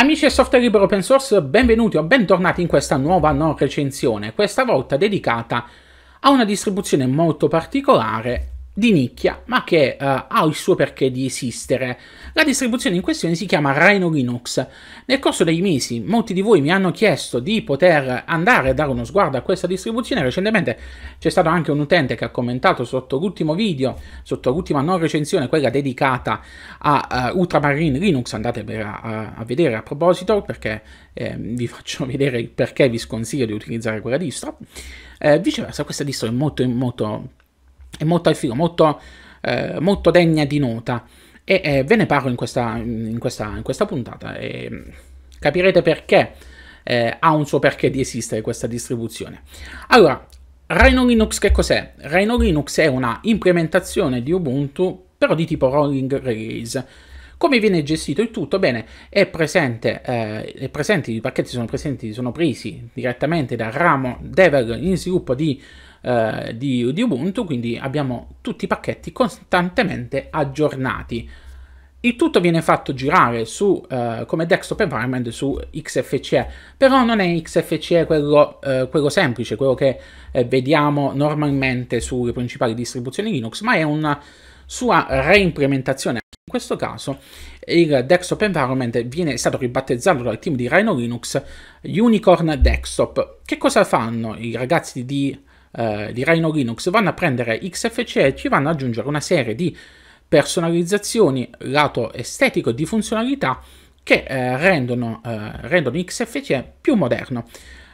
Amici del software libero open source, benvenuti o bentornati in questa nuova non recensione, questa volta dedicata a una distribuzione molto particolare di nicchia, ma che uh, ha il suo perché di esistere. La distribuzione in questione si chiama Rhino Linux. Nel corso dei mesi molti di voi mi hanno chiesto di poter andare a dare uno sguardo a questa distribuzione. Recentemente c'è stato anche un utente che ha commentato sotto l'ultimo video, sotto l'ultima non recensione, quella dedicata a uh, Ultramarine Linux. Andate a, a, vedere a proposito perché eh, vi faccio vedere il perché vi sconsiglio di utilizzare quella distro. Eh, viceversa, questa distro è molto, molto è molto al filo, molto, eh, molto degna di nota. E eh, ve ne parlo in questa, in questa, in questa puntata e capirete perché eh, ha un suo perché di esistere questa distribuzione. Allora, Rhino Linux che cos'è? Rhino Linux è una implementazione di Ubuntu, però di tipo rolling release. Come viene gestito il tutto? Bene, è presente, eh, è presente i pacchetti sono presenti, sono presi direttamente dal ramo Devel in sviluppo di eh, di, di Ubuntu, quindi abbiamo tutti i pacchetti costantemente aggiornati. Il tutto viene fatto girare su, eh, come desktop environment su XFCE, però non è XFCE quello, eh, quello semplice, quello che eh, vediamo normalmente sulle principali distribuzioni Linux, ma è una sua reimplementazione. In questo caso il desktop environment viene stato ribattezzato dal team di Rhino Linux Unicorn Desktop. Che cosa fanno i ragazzi di eh, di Rhino Linux vanno a prendere XFCE e ci vanno ad aggiungere una serie di personalizzazioni lato estetico e di funzionalità che eh, rendono, eh, rendono XFCE più moderno.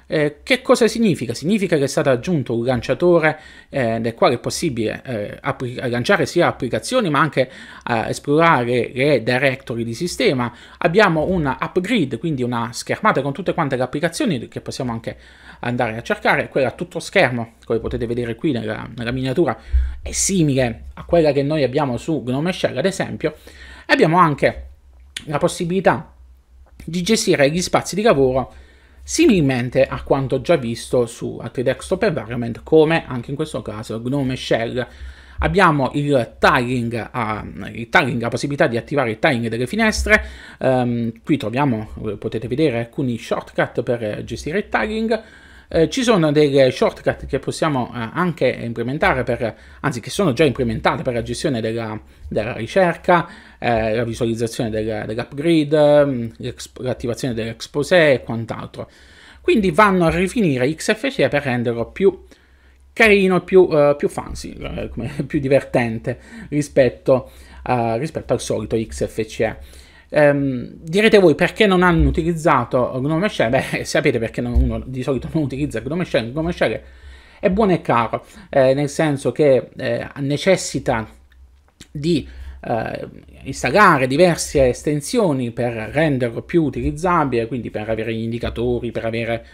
Eh, che cosa significa? Significa che è stato aggiunto un lanciatore eh, nel quale è possibile eh, lanciare sia applicazioni ma anche eh, esplorare le directory di sistema. Abbiamo un upgrade, quindi una schermata con tutte quante le applicazioni che possiamo anche andare a cercare. Quella a tutto schermo, come potete vedere qui nella, nella miniatura, è simile a quella che noi abbiamo su Gnome Shell ad esempio. Abbiamo anche la possibilità di gestire gli spazi di lavoro similmente a quanto già visto su altri desktop environment come anche in questo caso Gnome Shell. Abbiamo il tiling, a, ah, il tiling, la possibilità di attivare il tiling delle finestre, um, qui troviamo, potete vedere alcuni shortcut per gestire il tiling, eh, ci sono delle eh, shortcut che possiamo eh, anche implementare, per, anzi che sono già implementate per la gestione della, della ricerca, eh, la visualizzazione del, dell'upgrade, mm, l'attivazione dell'exposé e quant'altro. Quindi vanno a rifinire XFCE per renderlo più carino, più, eh, più fancy, eh, più divertente rispetto, rispetto al solito XFCE. Ehm, direte voi perché non hanno utilizzato Gnome Shell? Beh, sapete perché non, uno di solito non utilizza Gnome Shell. Gnome Shell è buono e caro, eh, nel senso che eh, necessita di eh, installare diverse estensioni per renderlo più utilizzabile, quindi per avere gli indicatori, per avere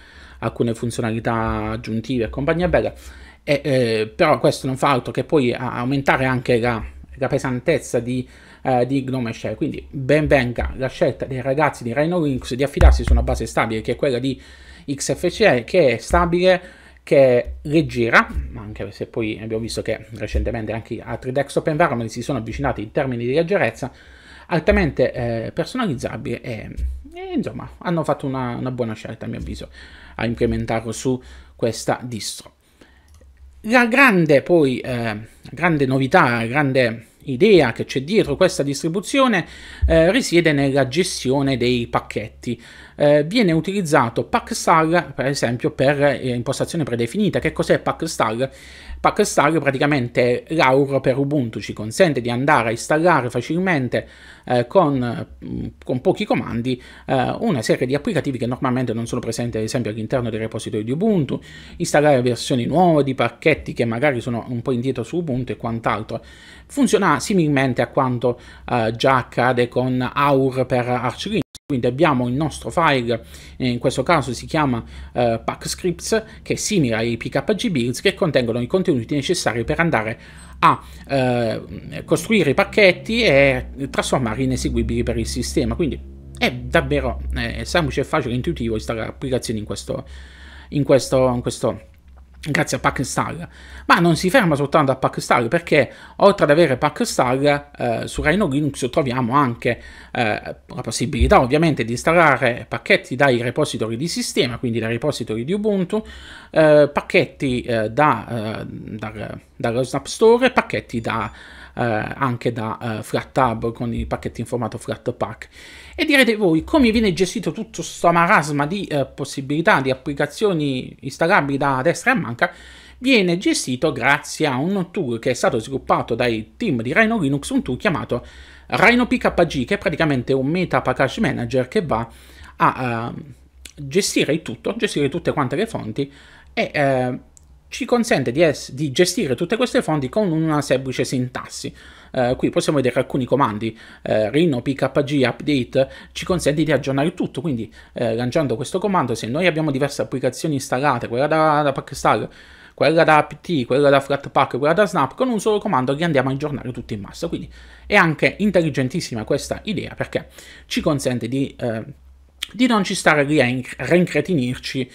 alcune funzionalità aggiuntive e compagnia bella. E, eh, però questo non fa altro che poi aumentare anche la, la pesantezza di eh, di Gnome Shell. Quindi ben venga la scelta dei ragazzi di Rhino Linux di affidarsi su una base stabile che è quella di XFCE, che è stabile, che è leggera, anche se poi abbiamo visto che recentemente anche altri desktop environment si sono avvicinati in termini di leggerezza, altamente eh, personalizzabile e, e, insomma hanno fatto una, una buona scelta a mio avviso a implementarlo su questa distro. La grande, poi, eh, grande novità, la grande idea che c'è dietro questa distribuzione eh, risiede nella gestione dei pacchetti. Eh, viene utilizzato PackStar per esempio per eh, impostazione predefinita. Che cos'è PackStar? PackStar praticamente l'auro per Ubuntu ci consente di andare a installare facilmente eh, con, mm, con, pochi comandi eh, una serie di applicativi che normalmente non sono presenti ad esempio all'interno dei repository di Ubuntu, installare versioni nuove di pacchetti che magari sono un po' indietro su Ubuntu e quant'altro. Funziona similmente a quanto eh, già accade con Aur per Arch Linux quindi abbiamo il nostro file, eh, in questo caso si chiama eh, pack che è simile ai pkg builds che contengono i contenuti necessari per andare a eh, costruire i pacchetti e trasformarli in eseguibili per il sistema. Quindi è davvero eh, semplice, facile e intuitivo installare applicazioni in questo, in questo, in questo grazie a Packstar. Ma non si ferma soltanto a Packstar perché oltre ad avere Packstar eh, su Rhino Linux troviamo anche eh, la possibilità ovviamente di installare pacchetti dai repository di sistema, quindi dai repository di Ubuntu, eh, pacchetti eh, da, eh, dal, dallo Snap Store e pacchetti da eh, anche da eh, Flat Tab con i pacchetti in formato Flat E direte voi come viene gestito tutto questo marasma di eh, possibilità di applicazioni installabili da destra a manca? viene gestito grazie a un tool che è stato sviluppato dai team di Rhino Linux, un tool chiamato Rhino PKG, che è praticamente un meta package manager che va a uh, gestire il tutto, gestire tutte quante le fonti e uh, ci consente di, es- di gestire tutte queste fonti con una semplice sintassi. Uh, qui possiamo vedere alcuni comandi, uh, eh, rino pkg update ci consente di aggiornare tutto, quindi uh, lanciando questo comando se noi abbiamo diverse applicazioni installate, quella da, da Packstar, quella da apt, quella da flatpak, quella da snap, con un solo comando li andiamo a aggiornare tutti in massa, quindi è anche intelligentissima questa idea perché ci consente di, di non ci stare lì a inc- reincretinirci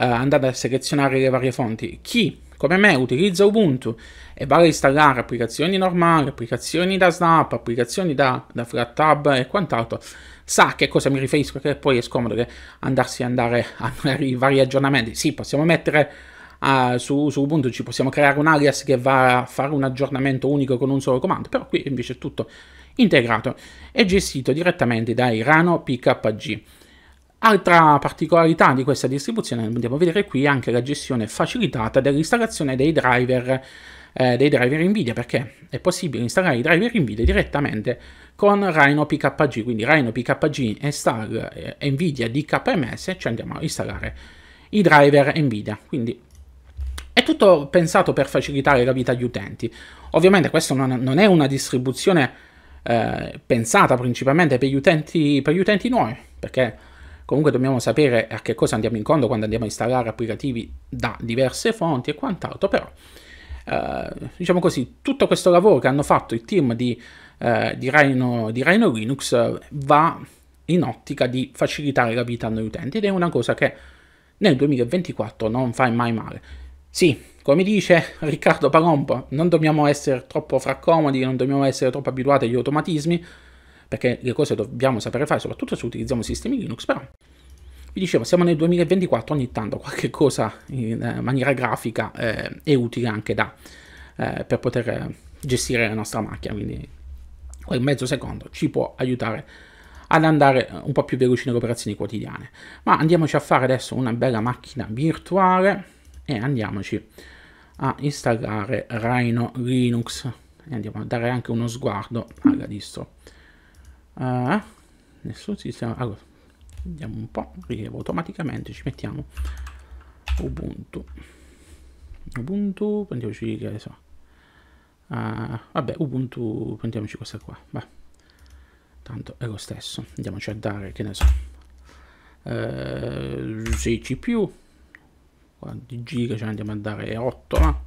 eh, andate a selezionare le varie fonti. Chi come me utilizza Ubuntu e va a installare applicazioni normali, applicazioni da Snap, applicazioni da, da FlatTab e quant'altro, sa che cosa mi riferisco, che poi è scomodo che andarsi a andare a i vari aggiornamenti. Sì, possiamo mettere uh, su, su, Ubuntu, ci possiamo creare un alias che va a fare un aggiornamento unico con un solo comando, però qui invece è tutto integrato e gestito direttamente dai Rano PKG. Altra particolarità di questa distribuzione andiamo a vedere qui è anche la gestione facilitata dell'installazione dei driver eh, dei driver NVIDIA perché è possibile installare i driver NVIDIA direttamente con Rhino PKG, quindi Rhino PKG install eh, NVIDIA DKMS ci cioè andiamo a installare i driver NVIDIA, quindi è tutto pensato per facilitare la vita agli utenti. Ovviamente questa non è una distribuzione eh, pensata principalmente per gli, utenti, per gli utenti nuovi, perché comunque dobbiamo sapere a che cosa andiamo incontro quando andiamo a installare applicativi da diverse fonti e quant'altro, però eh, diciamo così, tutto questo lavoro che hanno fatto il team di, eh, di, Rhino, di Rhino Linux va in ottica di facilitare la vita a noi utenti ed è una cosa che nel 2024 non fai mai male. Sì, come dice Riccardo Palompo, non dobbiamo essere troppo fraccomodi, non dobbiamo essere troppo abituati agli automatismi, perché le cose dobbiamo sapere fare, soprattutto se utilizziamo sistemi Linux, però vi dicevo, siamo nel 2024, ogni tanto qualche cosa in eh, maniera grafica eh, è utile anche da, eh, per poter eh, gestire la nostra macchina, quindi quel mezzo secondo ci può aiutare ad andare un po' più veloci nelle operazioni quotidiane. Ma andiamoci a fare adesso una bella macchina virtuale e andiamoci a installare Rhino Linux e andiamo a dare anche uno sguardo alla distro. Uh, eh, nessun sistema allora vediamo un po' rilievo automaticamente ci mettiamo ubuntu ubuntu prendiamoci che ne so uh, vabbè ubuntu prendiamoci questa qua va tanto è lo stesso andiamoci a dare che ne so uh, 16 più Quanti giga ce ne andiamo a dare 8 no?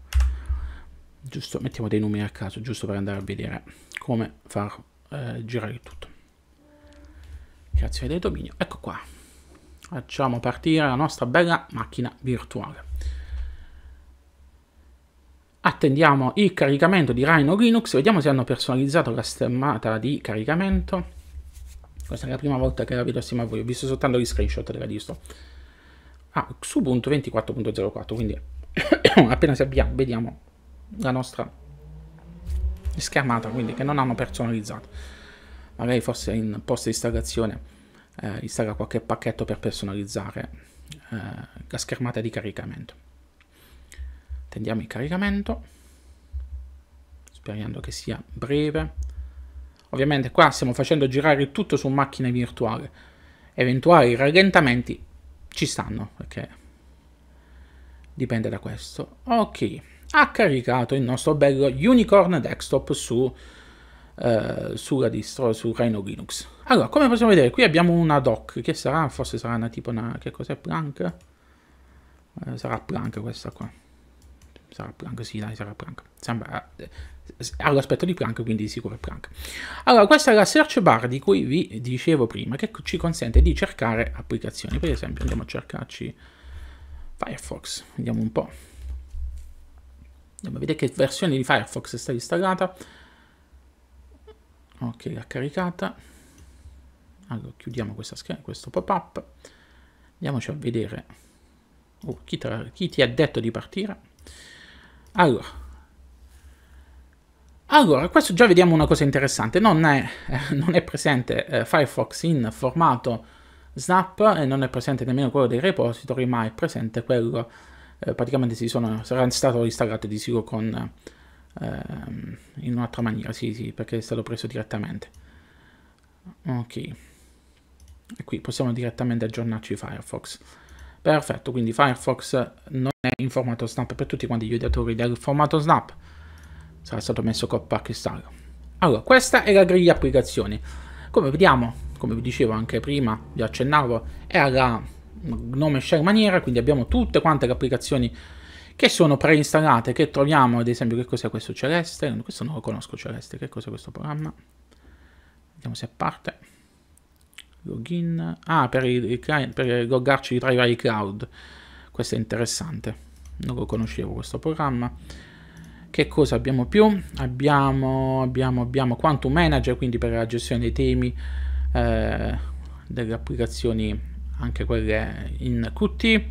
giusto mettiamo dei numeri a caso giusto per andare a vedere come far eh, girare tutto creazione del dominio, ecco qua. Facciamo partire la nostra bella macchina virtuale. Attendiamo il caricamento di Rhino Linux, vediamo se hanno personalizzato la schermata di caricamento. Questa è la prima volta che la vedo assieme a voi, ho visto soltanto gli screenshot della distro. Ah, Xubuntu 24.04, quindi appena si avvia vediamo la nostra schermata, quindi che non hanno personalizzato magari forse in post installazione eh, installa qualche pacchetto per personalizzare eh, la schermata di caricamento tendiamo il caricamento sperando che sia breve ovviamente qua stiamo facendo girare tutto su macchina virtuale eventuali rallentamenti ci stanno perché dipende da questo ok ha caricato il nostro bello unicorn desktop su eh, su Radistro, su Rhino Linux. Allora, come possiamo vedere, qui abbiamo una doc, che sarà, forse sarà una tipo una, che cos'è, Plank? Eh, sarà Plank questa qua. Sarà Plank, sì, dai, sarà Plank. Sembra, eh, ha l'aspetto di Plank, quindi di sicuro è Plank. Allora, questa è la search bar di cui vi dicevo prima, che ci consente di cercare applicazioni. Per esempio, andiamo a cercarci Firefox, vediamo un po'. Andiamo a vedere che versione di Firefox è stata installata ok l'ha caricata allora chiudiamo questa scheda questo pop up andiamoci a vedere oh, chi, tra, chi ti ha detto di partire allora allora, questo già vediamo una cosa interessante, non è, non è presente eh, Firefox in formato snap e non è presente nemmeno quello dei repository, ma è presente quello, eh, praticamente si sono, sarà stato installato di sicuro con ehm, in un'altra maniera, sì sì, perché è stato preso direttamente. Ok, e qui possiamo direttamente aggiornarci Firefox. Perfetto, quindi Firefox non è in formato snap per tutti quanti gli utilizzatori del formato snap. Sarà stato messo coppa cristallo. Allora, questa è la griglia applicazioni. Come vediamo, come vi dicevo anche prima, vi accennavo, è alla nome share maniera, quindi abbiamo tutte quante le applicazioni che sono preinstallate, che troviamo ad esempio, che cos'è questo Celeste? Questo non lo conosco Celeste, che cos'è questo programma? Vediamo se parte. Login. Ah, per, i, per loggarci tra i vari cloud. Questo è interessante. Non lo conoscevo questo programma. Che cosa abbiamo più? Abbiamo, abbiamo, abbiamo Quantum Manager, quindi per la gestione dei temi eh, delle applicazioni, anche quelle in Qt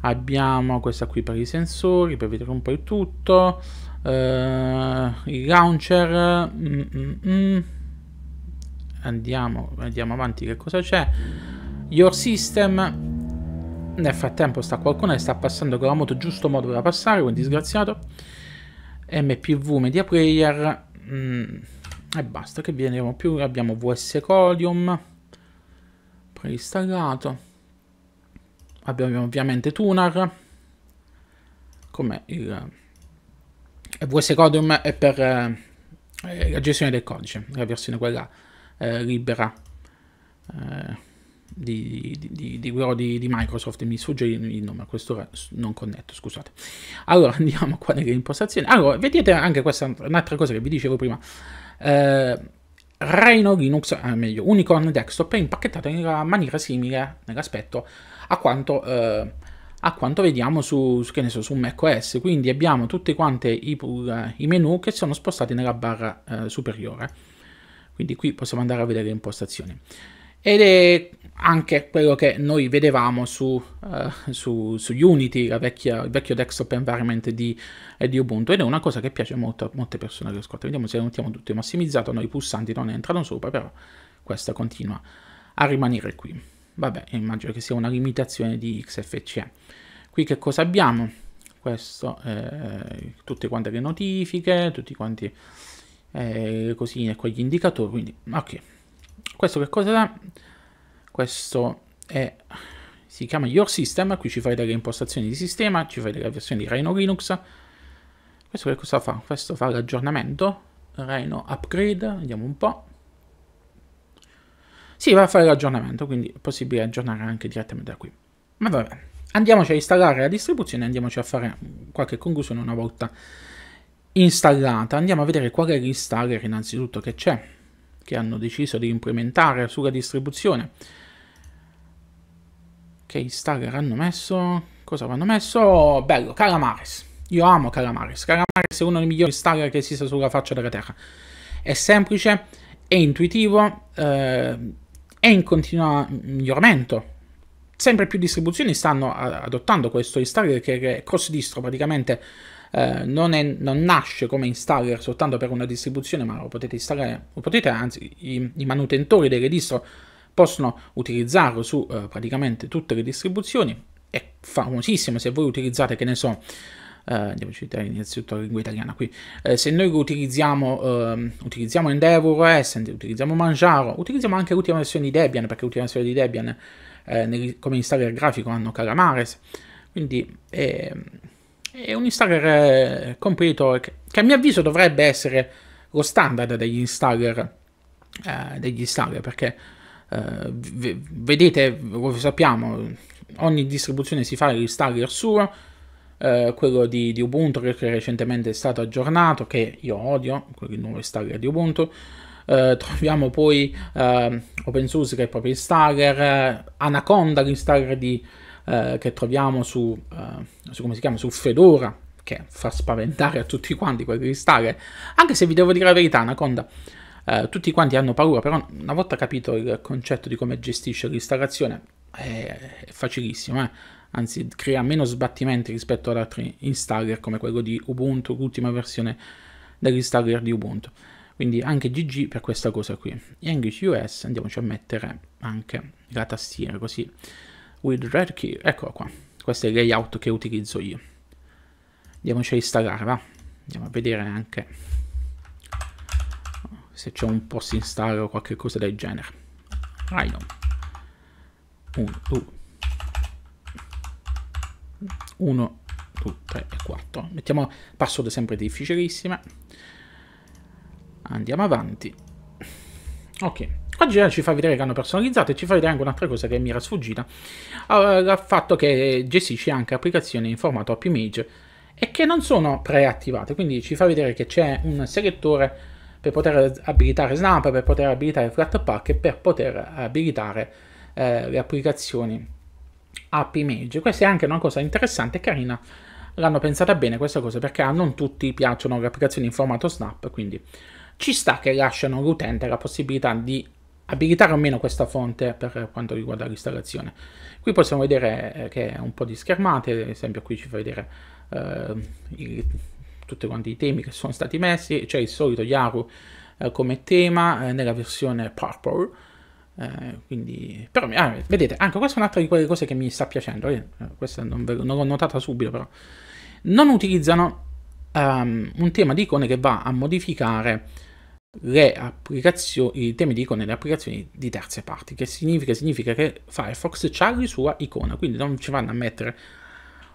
abbiamo questa qui per i sensori per vedere un po' il tutto uh, eh, il launcher mm, mm, mm. Andiamo, andiamo avanti che cosa c'è your system nel frattempo sta qualcuno che sta passando con la moto giusto modo da passare quel disgraziato mpv media player mm, e basta che vediamo più abbiamo vs codium preinstallato abbiamo ovviamente Tunar come il eh, VS Codium è per eh, la gestione del codice la versione quella eh, libera eh, di, di, di, di, Microsoft mi suggerì il nome a quest'ora non connetto scusate allora andiamo qua nelle impostazioni allora vedete anche questa un'altra cosa che vi dicevo prima eh, Rhino Linux, ah, meglio Unicorn Desktop è impacchettato in maniera simile nell'aspetto a quanto, eh, a quanto vediamo su, su, che so, su macOS. Quindi abbiamo tutti quanti i, eh, i, menu che sono spostati nella barra eh, superiore. Quindi qui possiamo andare a vedere le impostazioni. Ed è anche quello che noi vedevamo su, eh, su, su Unity, vecchia, il vecchio desktop environment di, eh, di, Ubuntu, ed è una cosa che piace molto a molte persone che ascoltano. Vediamo se notiamo tutto massimizzato, noi i pulsanti non entrano sopra, però questa continua a rimanere qui. Vabbè, immagino che sia una limitazione di XFCE. Qui che cosa abbiamo? Questo, eh, tutte quante le notifiche, tutti quanti eh, le cosine eh, con gli indicatori, quindi, ok. Questo che cosa è? Questo è, si chiama Your System, qui ci fai delle impostazioni di sistema, ci fai delle versioni di Rhino Linux. Questo che cosa fa? Questo fa l'aggiornamento, Rhino Upgrade, vediamo un po'. Sì, va a fare l'aggiornamento, quindi è possibile aggiornare anche direttamente da qui. Ma vabbè, andiamoci a installare la distribuzione, andiamoci a fare qualche conclusione una volta installata. Andiamo a vedere qual è l'installer innanzitutto che c'è, che hanno deciso di implementare sulla distribuzione. Che installer hanno messo? Cosa hanno messo? Bello, Calamares. Io amo Calamares. Calamares è uno dei migliori installer che esista sulla faccia della Terra. È semplice, è intuitivo, eh, è in continuo miglioramento. Sempre più distribuzioni stanno adottando questo installer che, è cross-distro praticamente eh, non, è, non, nasce come installer soltanto per una distribuzione, ma lo potete installare, lo potete, anzi i, i manutentori delle distro possono utilizzarlo su eh, praticamente tutte le distribuzioni. È famosissimo se voi utilizzate, che ne so, eh, devo citare innanzitutto la lingua italiana qui, eh, se noi utilizziamo, eh, utilizziamo Endeavor, OS, eh, utilizziamo Manjaro, utilizziamo anche l'ultima versione di Debian, perché l'ultima versione di Debian eh, nel, come installer grafico hanno Calamares, quindi è, ehm, è un installer eh, completo che, che, a mio avviso dovrebbe essere lo standard degli installer, degli installer perché... Uh, vedete, lo sappiamo, ogni distribuzione si fa l'installer suo, eh, quello di, di, Ubuntu che recentemente è stato aggiornato, che io odio, quello che non installer di Ubuntu. Eh, troviamo poi eh, OpenSUSE che è il proprio installer, eh, Anaconda l'installer di, eh, che troviamo su, su, come si chiama, su Fedora, che fa spaventare a tutti quanti quelli installer, anche se vi devo dire la verità, Anaconda tutti quanti hanno paura, però una volta capito il concetto di come gestisce l'installazione è, è facilissimo. Eh? anzi crea meno sbattimenti rispetto ad altri installer come quello di Ubuntu, l'ultima versione dell'installer di Ubuntu. Quindi anche GG per questa cosa qui. English US andiamoci a mettere anche la tastiera così. With red key, eccola qua. Questo è il layout che utilizzo io. Andiamoci a installare, va. Andiamo a vedere anche se c'è un post install o qualche cosa del genere. Rhino 1, 2, 1, 2, 3 e 4. Mettiamo password sempre difficilissima. Andiamo avanti. Ok. Oggi eh, ci fa vedere che hanno personalizzato e ci fa vedere anche un'altra cosa che mi era sfuggita. Allora, il fatto che gestisce anche applicazioni in formato app image e che non sono preattivate, quindi ci fa vedere che c'è un selettore per poter abilitare Snap, per poter abilitare Flatpak e per poter abilitare eh, le applicazioni app image. Questa è anche una cosa interessante e carina. L'hanno pensata bene questa cosa perché a non tutti piacciono le applicazioni in formato snap, quindi ci sta che lasciano all'utente la possibilità di abilitare o meno questa fonte per quanto riguarda l'installazione. Qui possiamo vedere eh, che è un po' di schermate, ad esempio qui ci fa vedere eh, i, tutti quanti i temi che sono stati messi, c'è cioè il solito Yaru eh, come tema eh, nella versione Purple, eh, quindi, però, ah, vedete, anche questa è un'altra di quelle cose che mi sta piacendo. Eh, questa non, ve, non l'ho notata subito, però. Non utilizzano um, un tema di icone che va a modificare i temi di icone delle applicazioni di terze parti. Che significa? Significa che Firefox ha la sua icona, quindi non ci vanno a mettere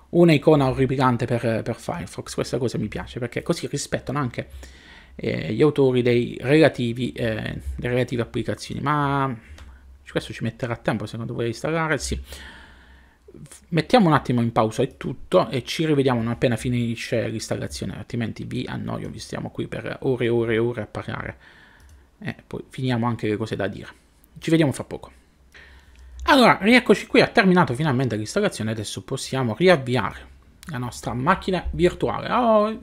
un'icona orripilante per, per Firefox. Questa cosa mi piace perché così rispettano anche eh, gli autori dei relativi, eh, delle relative applicazioni. Ma questo ci metterà tempo secondo voi a installare, sì. Mettiamo un attimo in pausa il tutto e ci rivediamo non appena finisce l'installazione, altrimenti vi annoio, vi stiamo qui per ore e ore e ore a parlare. E poi finiamo anche le cose da dire. Ci vediamo fra poco. Allora, rieccoci qui, ha terminato finalmente l'installazione, adesso possiamo riavviare la nostra macchina virtuale. Oh,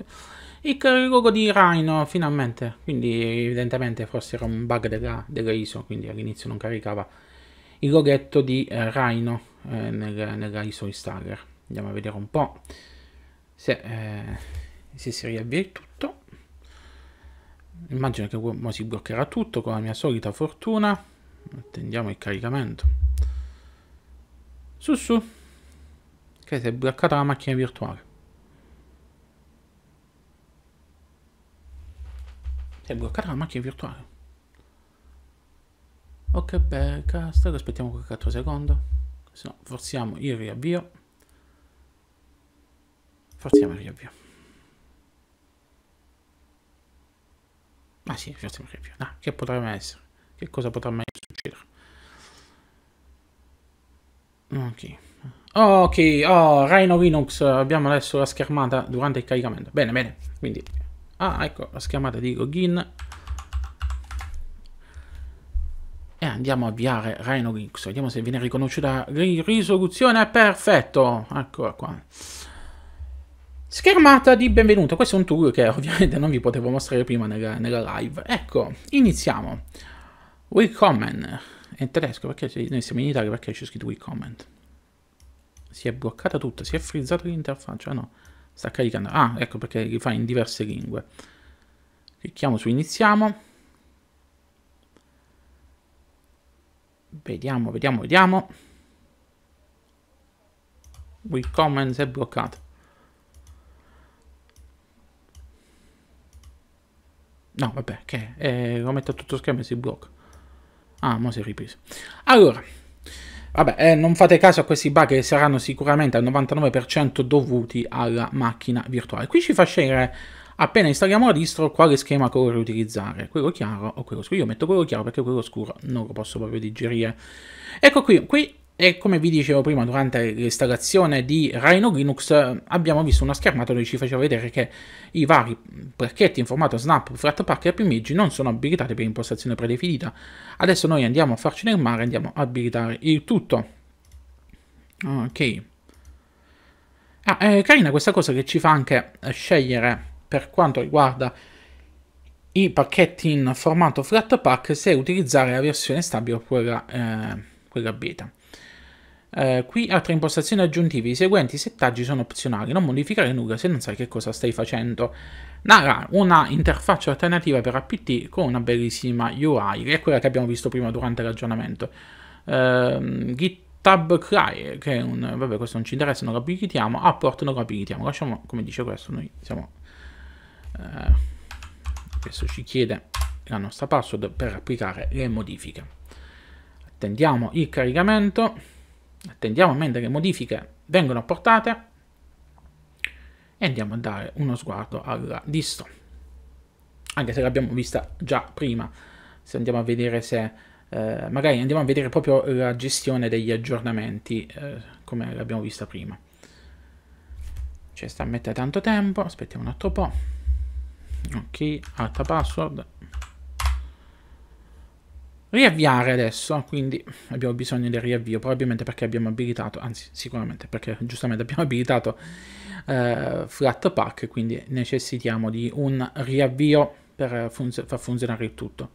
il logo di Rhino finalmente, quindi evidentemente forse era un bug della, della ISO, quindi all'inizio non caricava il loghetto di eh, Rhino eh, nel, nella ISO installer. Andiamo a vedere un po' se, eh, se si riavvia il tutto. Immagino che ora si bloccherà tutto con la mia solita fortuna. Attendiamo il caricamento. Su su, che si è bloccata la macchina virtuale. Cioè, bloccare la macchina virtuale. Ok, beh, castro, aspettiamo qualche altro secondo. Se no, forziamo il riavvio. Forziamo il riavvio. Ah sì, forziamo il riavvio. Ah, che potrebbe essere? Che cosa potrà mai succedere? Ok. Ok, oh, Rhino Linux, abbiamo adesso la schermata durante il caricamento. Bene, bene, quindi ah ecco la schermata di login e andiamo a avviare Rhino Linux vediamo se viene riconosciuta la risoluzione perfetto eccola qua Schermata di benvenuto, questo è un tool che ovviamente non vi potevo mostrare prima nella, nella live. Ecco, iniziamo. Willkommen, è in tedesco perché noi siamo in Italia perché c'è scritto we comment Si è bloccata tutta, si è frizzato l'interfaccia, no. Sta caricando. Ah, ecco perché li fa in diverse lingue. Clicchiamo su iniziamo. Vediamo, vediamo, vediamo. Will comments è bloccato. No, vabbè, che eh, lo metto a tutto schermo e si blocca. Ah, mo si è ripreso. Allora, Vabbè, eh, non fate caso a questi bug che saranno sicuramente al 99% dovuti alla macchina virtuale. Qui ci fa scegliere appena installiamo la distro quale schema colore utilizzare, quello chiaro o quello scuro. Io metto quello chiaro perché quello scuro non lo posso proprio digerire. Ecco qui, qui e come vi dicevo prima durante l'installazione di Rhino Linux eh, abbiamo visto una schermata dove ci faceva vedere che i vari pacchetti in formato Snap, Flatpak e PMG non sono abilitati per impostazione predefinita. Adesso noi andiamo a farci nel mare, andiamo a abilitare il tutto. Ok. Ah, è carina questa cosa che ci fa anche scegliere per quanto riguarda i pacchetti in formato Flatpak se utilizzare la versione stabile o quella, eh, quella beta. Eh, qui altre impostazioni aggiuntive, i seguenti settaggi sono opzionali, non modificare nulla se non sai che cosa stai facendo. Nara, una interfaccia alternativa per APT con una bellissima UI, che è quella che abbiamo visto prima durante l'aggiornamento. Eh, GitHub Cry, che è un... vabbè questo non ci interessa, non lo abilitiamo, apport non lo abilitiamo, lasciamo come dice questo, noi siamo... Eh, questo ci chiede la nostra password per applicare le modifiche. Attendiamo il caricamento. Attendiamo a mente che modifiche vengono apportate e andiamo a dare uno sguardo alla distro. Anche se l'abbiamo vista già prima, se andiamo a vedere se eh, magari andiamo a vedere proprio la gestione degli aggiornamenti eh, come l'abbiamo vista prima. Ci sta a mettere tanto tempo, aspettiamo un altro po'. Ok, alta password, Riavviare adesso, quindi abbiamo bisogno del riavvio, probabilmente perché abbiamo abilitato, anzi sicuramente perché giustamente abbiamo abilitato eh, Flatpak, quindi necessitiamo di un riavvio per funz far funzionare il tutto.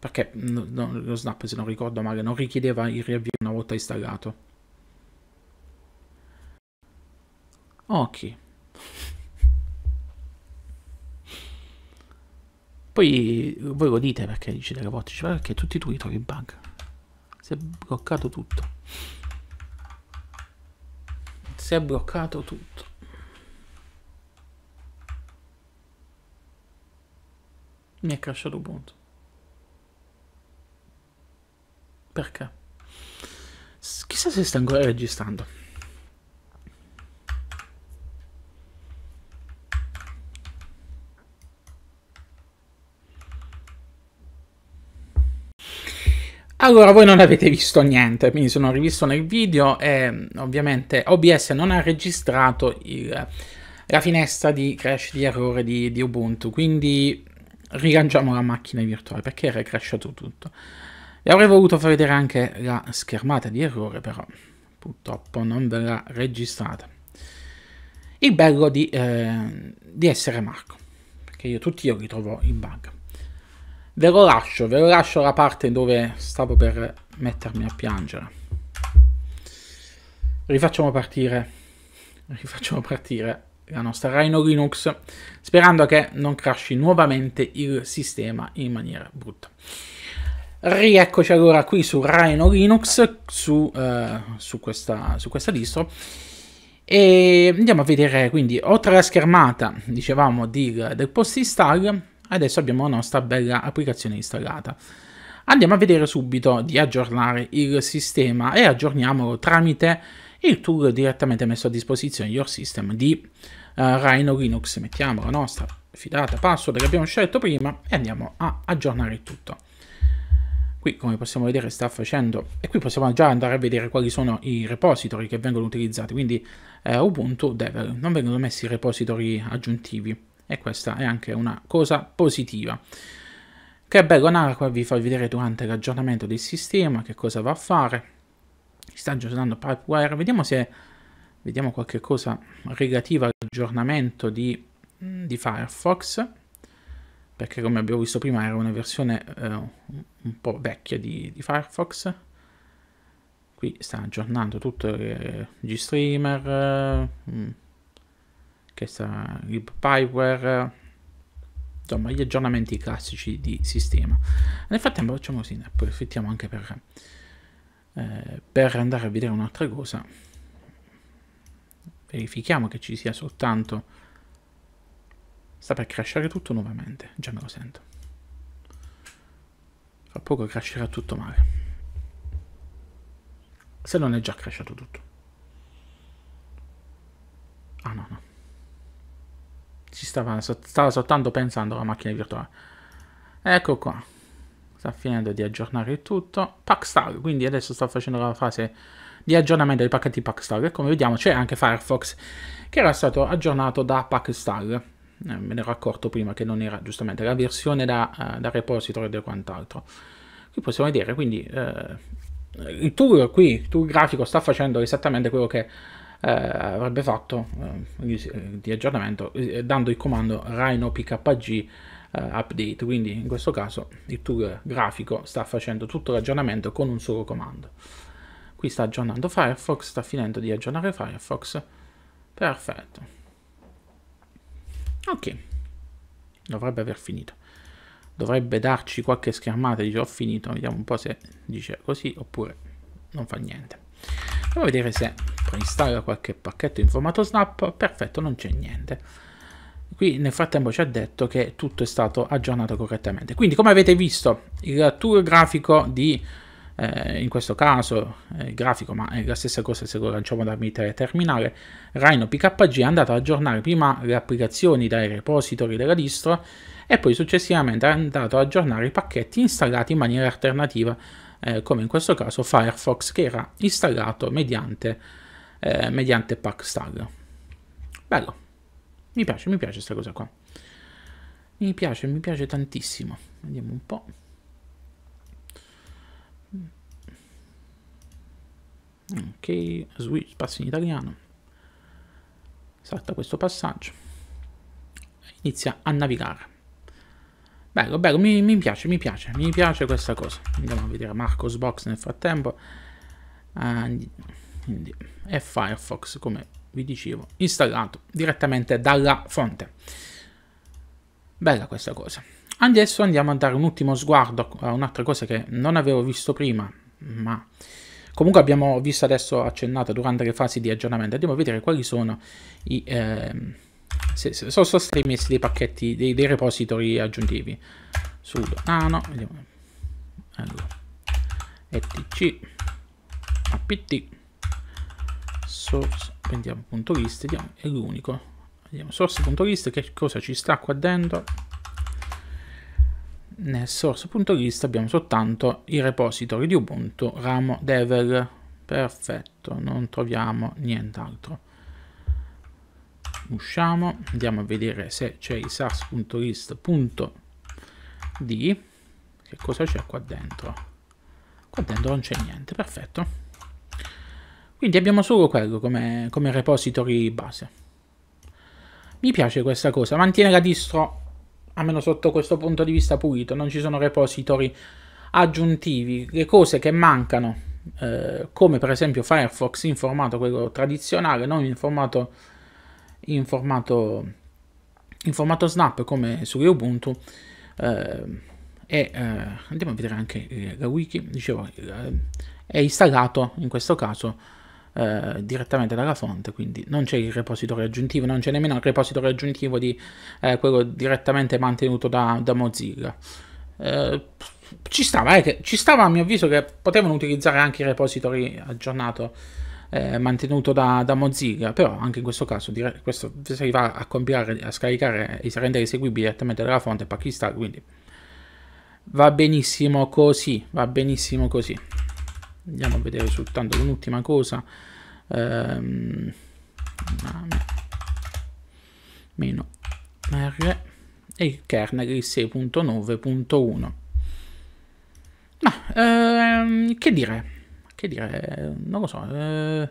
Perché no, no, lo snap, se non ricordo male, non richiedeva il riavvio una volta installato. Ok. Poi eh, voi lo dite perché dice Capotti, dice perché tutti tu li trovi in banca. Si è bloccato tutto. Si è bloccato tutto. Mi è crashato punto. Perché? Chissà se sta ancora registrando. Allora, voi non avete visto niente, mi sono rivisto nel video e ovviamente OBS non ha registrato il, la finestra di crash di errore di, di Ubuntu, quindi rilanciamo la macchina virtuale perché era crashato tutto. Vi avrei voluto far vedere anche la schermata di errore, però purtroppo non ve l'ha registrata. Il bello di, eh, di essere Marco, perché io tutti io li trovo in bug. Ve lo lascio, ve lo lascio la parte dove stavo per mettermi a piangere. Rifacciamo partire, rifacciamo partire la nostra Rhino Linux sperando che non crashi nuovamente il sistema in maniera brutta. Rieccoci allora qui su Rhino Linux, su, eh, su, questa, su questa distro. E andiamo a vedere quindi oltre alla schermata, dicevamo, di, del post install, adesso abbiamo la nostra bella applicazione installata. Andiamo a vedere subito di aggiornare il sistema e aggiorniamolo tramite il tool direttamente messo a disposizione Your System di uh, Rhino Linux. Mettiamo la nostra fidata password che abbiamo scelto prima e andiamo a aggiornare il tutto. Qui come possiamo vedere sta facendo e qui possiamo già andare a vedere quali sono i repository che vengono utilizzati, quindi eh, Ubuntu Devel, non vengono messi i repository aggiuntivi e questa è anche una cosa positiva che Bello Narqua vi fa vedere durante l'aggiornamento del sistema che cosa va a fare sta aggiornando Pipewire vediamo se vediamo qualche cosa relativa all'aggiornamento di, mm, di, Firefox perché come abbiamo visto prima era una versione eh, un po' vecchia di, di, Firefox qui sta aggiornando tutto eh, G-Streamer mm, eh, che sta il Pyware, insomma gli aggiornamenti classici di sistema. Nel frattempo facciamo così, approfittiamo anche per, eh, per andare a vedere un'altra cosa. Verifichiamo che ci sia soltanto... Sta per crashare tutto nuovamente, già me lo sento. Fra poco crasherà tutto male. Se non è già crashato tutto. Ah no no ci stava, stava soltanto pensando alla macchina virtuale. Ecco qua. Sta finendo di aggiornare il tutto. Packstag, quindi adesso sto facendo la fase di aggiornamento dei pacchetti Packstag. E come vediamo c'è anche Firefox, che era stato aggiornato da Packstag. Eh, me ne ero accorto prima che non era giustamente la versione da, uh, da repository e quant'altro. Qui possiamo vedere, quindi... Uh, il tool qui, il tool grafico sta facendo esattamente quello che eh, avrebbe fatto eh, eh di aggiornamento eh, dando il comando rhino pkg eh, update quindi in questo caso il tool grafico sta facendo tutto l'aggiornamento con un solo comando qui sta aggiornando Firefox sta finendo di aggiornare Firefox perfetto ok dovrebbe aver finito dovrebbe darci qualche schermata dice ho finito vediamo un po' se dice così oppure non fa niente Provo a vedere se preinstallo qualche pacchetto in formato snap. Perfetto, non c'è niente. Qui nel frattempo ci ha detto che tutto è stato aggiornato correttamente. Quindi come avete visto il tour grafico di, eh, in questo caso eh, il grafico, ma è la stessa cosa se lo lanciamo dal militare terminale, Rhino PKG è andato ad aggiornare prima le applicazioni dai repository della distro e poi successivamente è andato ad aggiornare i pacchetti installati in maniera alternativa eh, come in questo caso Firefox che era installato mediante, eh, mediante Packstall. Bello, mi piace, mi piace questa cosa qua. Mi piace, mi piace tantissimo. Vediamo un po'. Ok, switch, passo in italiano. Salta questo passaggio. Inizia a navigare. Bello, bello, mi, mi, piace, mi piace, mi piace questa cosa. Andiamo a vedere Marcos Box nel frattempo. Uh, quindi, e Firefox, come vi dicevo, installato direttamente dalla fonte. Bella questa cosa. Adesso andiamo a dare un ultimo sguardo a un'altra cosa che non avevo visto prima, ma comunque abbiamo visto adesso accennata durante le fasi di aggiornamento. Andiamo a vedere quali sono i... Eh, se, se, sono, sono stati messi dei pacchetti, dei, dei repository aggiuntivi. Sudo. Ah no, vediamo. Allora. etc apt source prendiamo punto list vediamo, è l'unico vediamo source.list che cosa ci sta qua dentro nel source.list abbiamo soltanto i repository di ubuntu ramo devel perfetto non troviamo nient'altro usciamo andiamo a vedere se c'è il sas.list.d che cosa c'è qua dentro qua dentro non c'è niente perfetto quindi abbiamo solo quello come, come repository base mi piace questa cosa mantiene la distro almeno sotto questo punto di vista pulito non ci sono repository aggiuntivi le cose che mancano eh, come per esempio Firefox in formato quello tradizionale non in formato in formato, in formato snap come su Ubuntu eh, e eh, andiamo a vedere anche la eh, wiki dicevo eh, è installato in questo caso eh, direttamente dalla fonte quindi non c'è il repository aggiuntivo non c'è nemmeno il repository aggiuntivo di eh, quello direttamente mantenuto da, da Mozilla ci stava, che, ci stava a mio avviso che potevano utilizzare anche i repository aggiornato eh, mantenuto da, da, Mozilla, però anche in questo caso dire, questo si va a compilare, a scaricare e si rende eseguibile direttamente dalla fonte pakistan, quindi va benissimo così, va benissimo così. Andiamo a vedere soltanto un'ultima cosa. Ehm, ah, meno R e il kernel 6.9.1. Ma ehm, che dire? Che dire, eh, non lo so. Eh...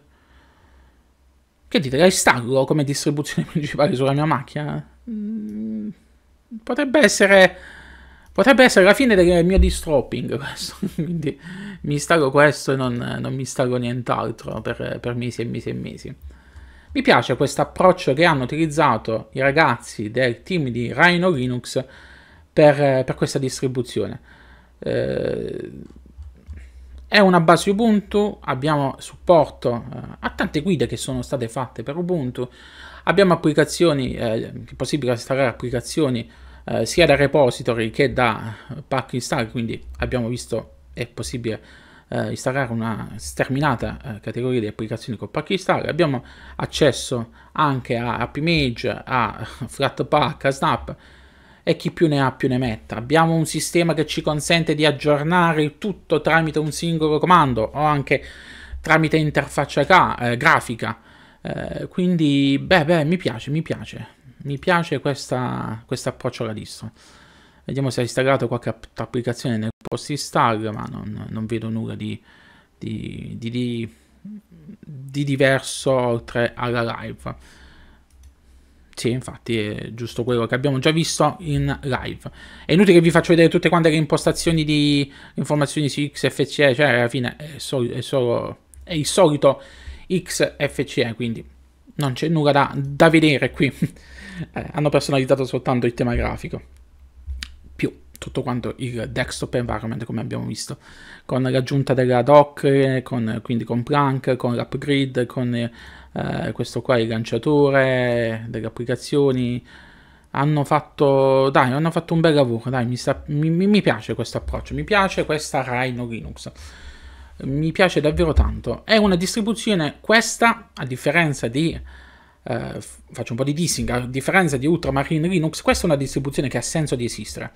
Che dite, la installo come distribuzione principale sulla mia macchina? Mm, potrebbe essere... Potrebbe essere la fine del mio distropping questo, quindi mi installo questo e non, non mi installo nient'altro per, per mesi e mesi e mesi. Mi piace questo approccio che hanno utilizzato i ragazzi del team di Rhino Linux per, per questa distribuzione. Eh, è una base Ubuntu, abbiamo supporto eh, a tante guide che sono state fatte per Ubuntu, abbiamo applicazioni, eh, è possibile installare applicazioni eh, sia da repository che da pack install, quindi abbiamo visto è possibile eh, installare una sterminata eh, categoria di applicazioni con pack install, abbiamo accesso anche a AppImage, a Flatpak, a Snap, e chi più ne ha più ne metta. Abbiamo un sistema che ci consente di aggiornare tutto tramite un singolo comando o anche tramite interfaccia ca- eh, grafica. Eh, quindi, beh, beh, mi piace, mi piace. Mi piace questo approccio alla distro. Vediamo se ha installato qualche applicazione nel post install, ma non, non vedo nulla di, di, di, di diverso oltre alla live. Sì, infatti è giusto quello che abbiamo già visto in live. È inutile che vi faccio vedere tutte quante le impostazioni di informazioni su XFCE, cioè alla fine è, sol è, solo, è il solito XFCE, quindi non c'è nulla da, da, vedere qui. eh, hanno personalizzato soltanto il tema grafico, più tutto quanto il desktop environment come abbiamo visto, con l'aggiunta della doc, eh, con, quindi con Plank, con l'upgrade, con... Eh, eh, questo qua è il lanciatore delle applicazioni hanno fatto, dai, hanno fatto un bel lavoro, dai, mi, sta, mi, mi piace questo approccio, mi piace questa Rhino Linux, mi piace davvero tanto. È una distribuzione, questa, a differenza di, eh, faccio un po' di dissing, a differenza di Ultramarine Linux, questa è una distribuzione che ha senso di esistere,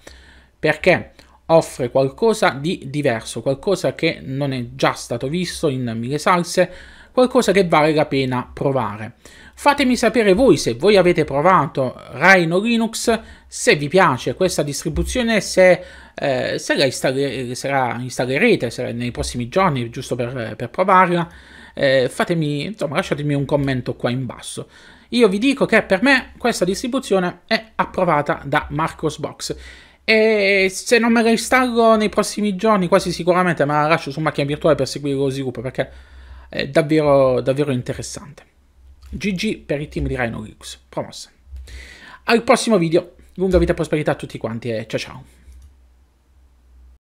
perché offre qualcosa di diverso, qualcosa che non è già stato visto in mille salse, qualcosa che vale la pena provare. Fatemi sapere voi se voi avete provato Rhino Linux, se vi piace questa distribuzione, se, eh, se, la, installer se la, installerete se la, nei prossimi giorni, giusto per, per provarla. Eh, fatemi, insomma, lasciatemi un commento qua in basso. Io vi dico che per me questa distribuzione è approvata da Marcosbox. E se non me la installo nei prossimi giorni, quasi sicuramente me la lascio su macchina virtuale per seguire lo sviluppo, perché eh, davvero, davvero interessante. GG per il team di Rhino Geeks, promossa. Al prossimo video, lunga vita e prosperità a tutti quanti e ciao ciao.